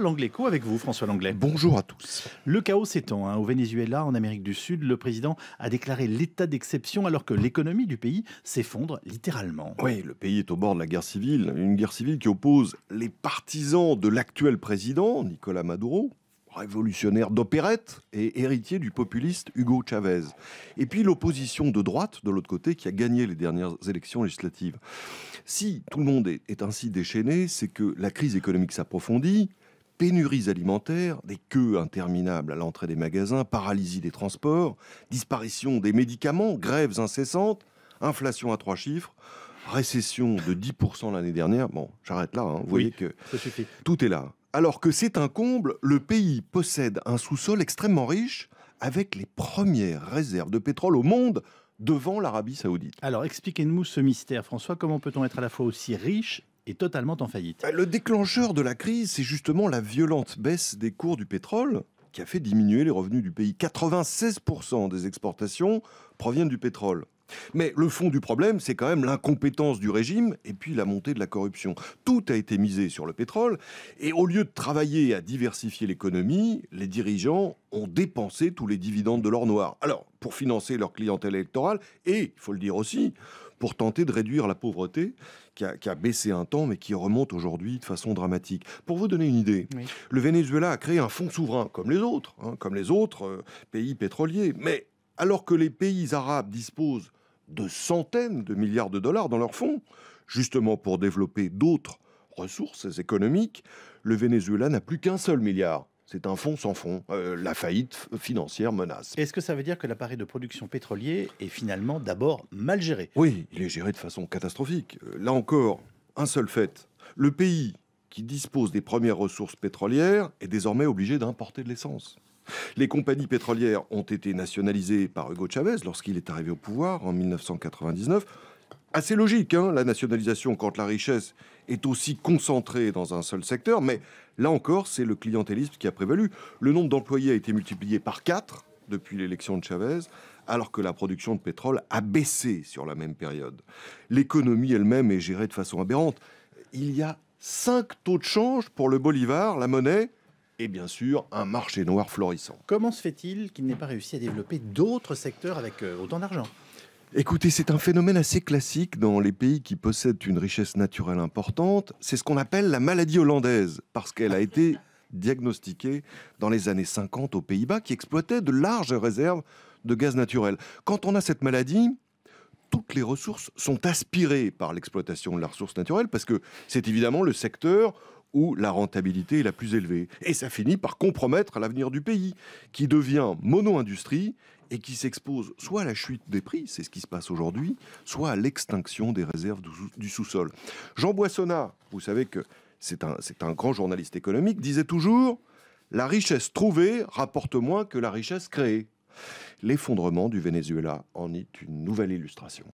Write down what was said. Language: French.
L'Angléco avec vous, François Langlais. Bonjour à tous. Le chaos s'étend. Hein. Au Venezuela, en Amérique du Sud, le président a déclaré l'état d'exception alors que l'économie du pays s'effondre littéralement. Oui, le pays est au bord de la guerre civile. Une guerre civile qui oppose les partisans de l'actuel président, Nicolas Maduro, révolutionnaire d'opérette et héritier du populiste Hugo Chavez. Et puis l'opposition de droite, de l'autre côté, qui a gagné les dernières élections législatives. Si tout le monde est ainsi déchaîné, c'est que la crise économique s'approfondit, pénuries alimentaires, des queues interminables à l'entrée des magasins, paralysie des transports, disparition des médicaments, grèves incessantes, inflation à trois chiffres, récession de 10% l'année dernière. Bon, j'arrête là, hein. vous voyez que tout est là. Alors que c'est un comble, le pays possède un sous-sol extrêmement riche, avec les premières réserves de pétrole au monde devant l'Arabie saoudite. Alors expliquez-nous ce mystère, François. Comment peut-on être à la fois aussi riche est totalement en faillite. Bah, le déclencheur de la crise, c'est justement la violente baisse des cours du pétrole qui a fait diminuer les revenus du pays. 96% des exportations proviennent du pétrole. Mais le fond du problème, c'est quand même l'incompétence du régime et puis la montée de la corruption. Tout a été misé sur le pétrole et au lieu de travailler à diversifier l'économie, les dirigeants ont dépensé tous les dividendes de l'or noir. Alors, pour financer leur clientèle électorale et, il faut le dire aussi, pour tenter de réduire la pauvreté qui a, baissé un temps mais qui remonte aujourd'hui de façon dramatique. Pour vous donner une idée, le Venezuela a créé un fonds souverain comme les autres, hein, comme les autres euh, pays pétroliers. Mais alors que les pays arabes disposent de centaines de milliards de dollars dans leurs fonds, justement pour développer d'autres ressources économiques, le Venezuela n'a plus qu'un seul milliard. C'est un fonds sans fonds. Euh, la faillite financière menace. Est-ce que ça veut dire que l'appareil de production pétrolier est finalement d'abord mal géré Oui, il est géré de façon catastrophique. Euh, là encore, un seul fait. Le pays qui dispose des premières ressources pétrolières est désormais obligé d'importer de l'essence. Les compagnies pétrolières ont été nationalisées par Hugo Chavez lorsqu'il est arrivé au pouvoir en 1999. Assez logique, hein, la nationalisation quand la richesse est aussi concentrée dans un seul secteur, mais là encore, c'est le clientélisme qui a prévalu. Le nombre d'employés a été multiplié par 4 depuis l'élection de Chavez, alors que la production de pétrole a baissé sur la même période. L'économie elle-même est gérée de façon aberrante. Il y a 5 taux de change pour le bolivar, la monnaie, et bien sûr un marché noir florissant. Comment se fait-il qu'il n'ait pas réussi à développer d'autres secteurs avec euh, autant d'argent Écoutez, c'est un phénomène assez classique dans les pays qui possèdent une richesse naturelle importante. C'est ce qu'on appelle la maladie hollandaise, parce qu'elle a été diagnostiquée dans les années 50 aux Pays-Bas, qui exploitaient de larges réserves de gaz naturel. Quand on a cette maladie, toutes les ressources sont aspirées par l'exploitation de la ressource naturelle, parce que c'est évidemment le secteur où la rentabilité est la plus élevée. Et ça finit par compromettre l'avenir du pays, qui devient mono-industrie et qui s'expose soit à la chute des prix, c'est ce qui se passe aujourd'hui, soit à l'extinction des réserves du sous-sol. Jean Boissonnat, vous savez que c'est un, un grand journaliste économique, disait toujours La richesse trouvée rapporte moins que la richesse créée. L'effondrement du Venezuela en est une nouvelle illustration.